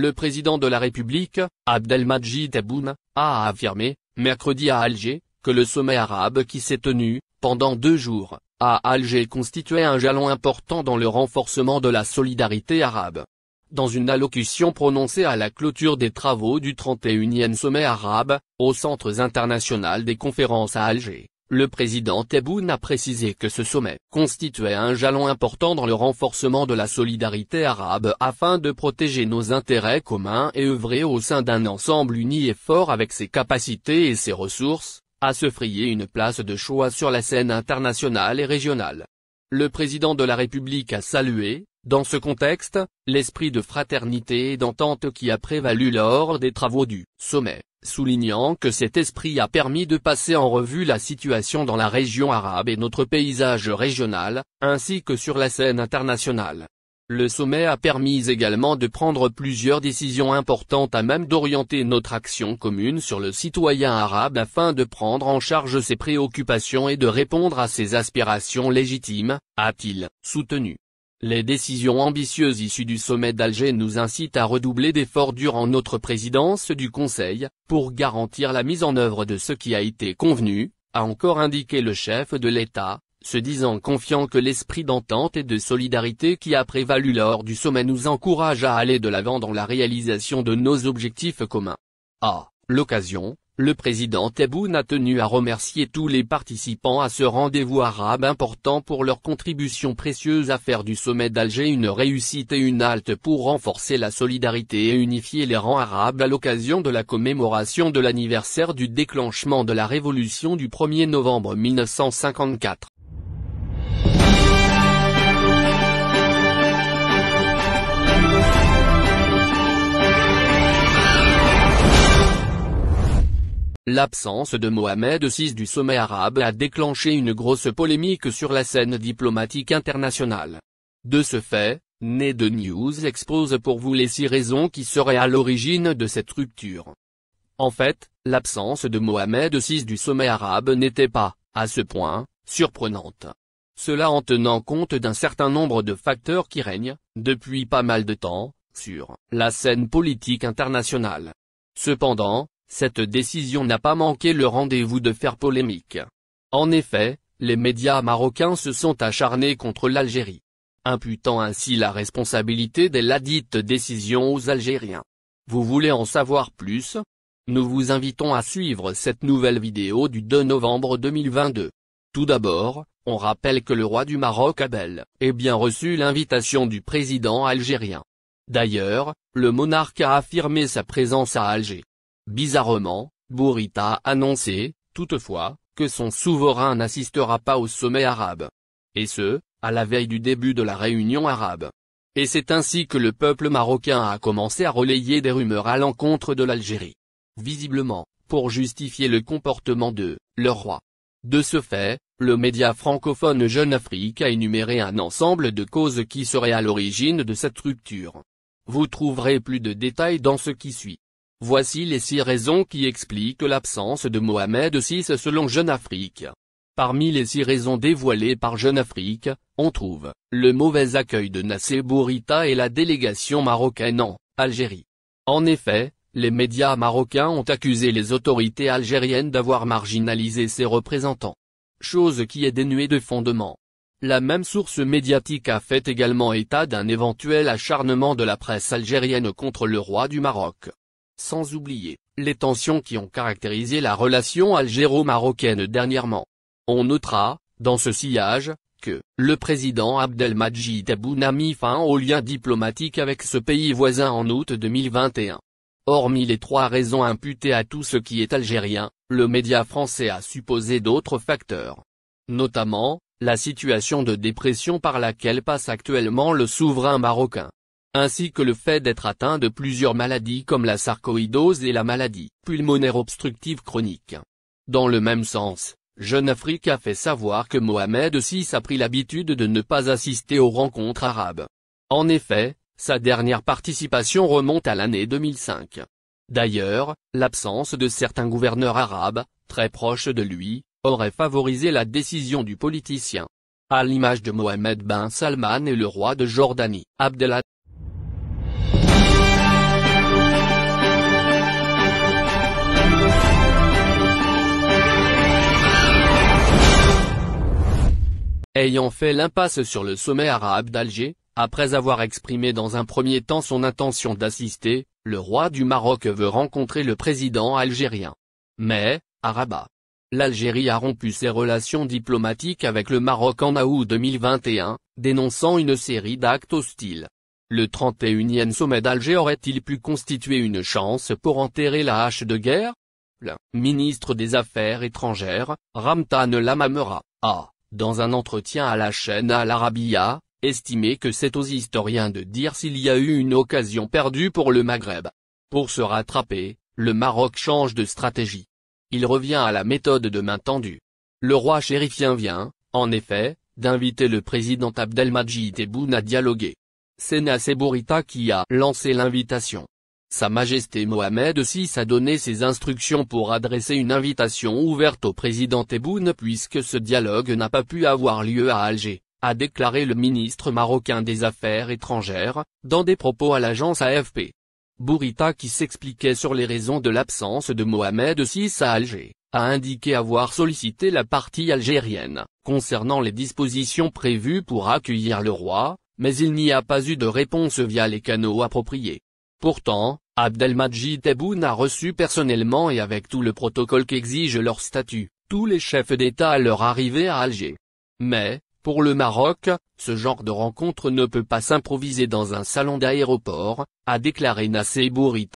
Le président de la République, Abdelmajid Tebboune, a affirmé, mercredi à Alger, que le sommet arabe qui s'est tenu, pendant deux jours, à Alger constituait un jalon important dans le renforcement de la solidarité arabe. Dans une allocution prononcée à la clôture des travaux du 31e sommet arabe, au Centre international des conférences à Alger, le président Tebboune a précisé que ce sommet constituait un jalon important dans le renforcement de la solidarité arabe afin de protéger nos intérêts communs et œuvrer au sein d'un ensemble uni et fort avec ses capacités et ses ressources, à se frayer une place de choix sur la scène internationale et régionale. Le président de la République a salué, dans ce contexte, l'esprit de fraternité et d'entente qui a prévalu lors des travaux du sommet soulignant que cet esprit a permis de passer en revue la situation dans la région arabe et notre paysage régional, ainsi que sur la scène internationale. Le sommet a permis également de prendre plusieurs décisions importantes à même d'orienter notre action commune sur le citoyen arabe afin de prendre en charge ses préoccupations et de répondre à ses aspirations légitimes, a-t-il soutenu. Les décisions ambitieuses issues du sommet d'Alger nous incitent à redoubler d'efforts durant notre présidence du Conseil, pour garantir la mise en œuvre de ce qui a été convenu, a encore indiqué le chef de l'État, se disant confiant que l'esprit d'entente et de solidarité qui a prévalu lors du sommet nous encourage à aller de l'avant dans la réalisation de nos objectifs communs. À l'occasion, le président Tebboune a tenu à remercier tous les participants à ce rendez-vous arabe important pour leur contribution précieuse à faire du sommet d'Alger une réussite et une halte pour renforcer la solidarité et unifier les rangs arabes à l'occasion de la commémoration de l'anniversaire du déclenchement de la révolution du 1er novembre 1954. L'absence de Mohamed VI du sommet arabe a déclenché une grosse polémique sur la scène diplomatique internationale. De ce fait, NED de News expose pour vous les six raisons qui seraient à l'origine de cette rupture. En fait, l'absence de Mohamed VI du sommet arabe n'était pas, à ce point, surprenante. Cela en tenant compte d'un certain nombre de facteurs qui règnent, depuis pas mal de temps, sur la scène politique internationale. Cependant, cette décision n'a pas manqué le rendez-vous de faire polémique. En effet, les médias marocains se sont acharnés contre l'Algérie, imputant ainsi la responsabilité des ladites décisions aux Algériens. Vous voulez en savoir plus Nous vous invitons à suivre cette nouvelle vidéo du 2 novembre 2022. Tout d'abord, on rappelle que le roi du Maroc Abel est bien reçu l'invitation du président algérien. D'ailleurs, le monarque a affirmé sa présence à Alger. Bizarrement, Bourita a annoncé, toutefois, que son souverain n'assistera pas au sommet arabe. Et ce, à la veille du début de la réunion arabe. Et c'est ainsi que le peuple marocain a commencé à relayer des rumeurs à l'encontre de l'Algérie. Visiblement, pour justifier le comportement de leur roi. De ce fait, le média francophone Jeune Afrique a énuméré un ensemble de causes qui seraient à l'origine de cette rupture. Vous trouverez plus de détails dans ce qui suit. Voici les six raisons qui expliquent l'absence de Mohamed VI selon Jeune Afrique. Parmi les six raisons dévoilées par Jeune Afrique, on trouve, le mauvais accueil de Nasser Bourita et la délégation marocaine en Algérie. En effet, les médias marocains ont accusé les autorités algériennes d'avoir marginalisé ses représentants. Chose qui est dénuée de fondement. La même source médiatique a fait également état d'un éventuel acharnement de la presse algérienne contre le roi du Maroc sans oublier les tensions qui ont caractérisé la relation algéro-marocaine dernièrement. On notera, dans ce sillage, que le président Abdelmadjid Tebboune a mis fin aux liens diplomatiques avec ce pays voisin en août 2021. Hormis les trois raisons imputées à tout ce qui est algérien, le média français a supposé d'autres facteurs. Notamment, la situation de dépression par laquelle passe actuellement le souverain marocain ainsi que le fait d'être atteint de plusieurs maladies comme la sarcoïdose et la maladie pulmonaire obstructive chronique. Dans le même sens, Jeune Afrique a fait savoir que Mohamed VI a pris l'habitude de ne pas assister aux rencontres arabes. En effet, sa dernière participation remonte à l'année 2005. D'ailleurs, l'absence de certains gouverneurs arabes, très proches de lui, aurait favorisé la décision du politicien. À l'image de Mohamed bin Salman et le roi de Jordanie, Abdelhad. ayant fait l'impasse sur le sommet arabe d'Alger, après avoir exprimé dans un premier temps son intention d'assister, le roi du Maroc veut rencontrer le président algérien. Mais, à Rabat. L'Algérie a rompu ses relations diplomatiques avec le Maroc en août 2021, dénonçant une série d'actes hostiles. Le 31e sommet d'Alger aurait-il pu constituer une chance pour enterrer la hache de guerre Le ministre des Affaires étrangères, Ramtan Lamamera, a dans un entretien à la chaîne Al Arabiya, estimé que c'est aux historiens de dire s'il y a eu une occasion perdue pour le Maghreb. Pour se rattraper, le Maroc change de stratégie. Il revient à la méthode de main tendue. Le roi chérifien vient, en effet, d'inviter le président Abdelmajid Tebboune à dialoguer. C'est Seborita qui a lancé l'invitation. Sa Majesté Mohamed VI a donné ses instructions pour adresser une invitation ouverte au président Tebboune puisque ce dialogue n'a pas pu avoir lieu à Alger, a déclaré le ministre marocain des Affaires étrangères, dans des propos à l'agence AFP. Bourita qui s'expliquait sur les raisons de l'absence de Mohamed VI à Alger, a indiqué avoir sollicité la partie algérienne, concernant les dispositions prévues pour accueillir le roi, mais il n'y a pas eu de réponse via les canaux appropriés. Pourtant, Abdelmajid Tebboune a reçu personnellement et avec tout le protocole qu'exige leur statut, tous les chefs d'État à leur arrivée à Alger. Mais, pour le Maroc, ce genre de rencontre ne peut pas s'improviser dans un salon d'aéroport, a déclaré Nassé Bourit.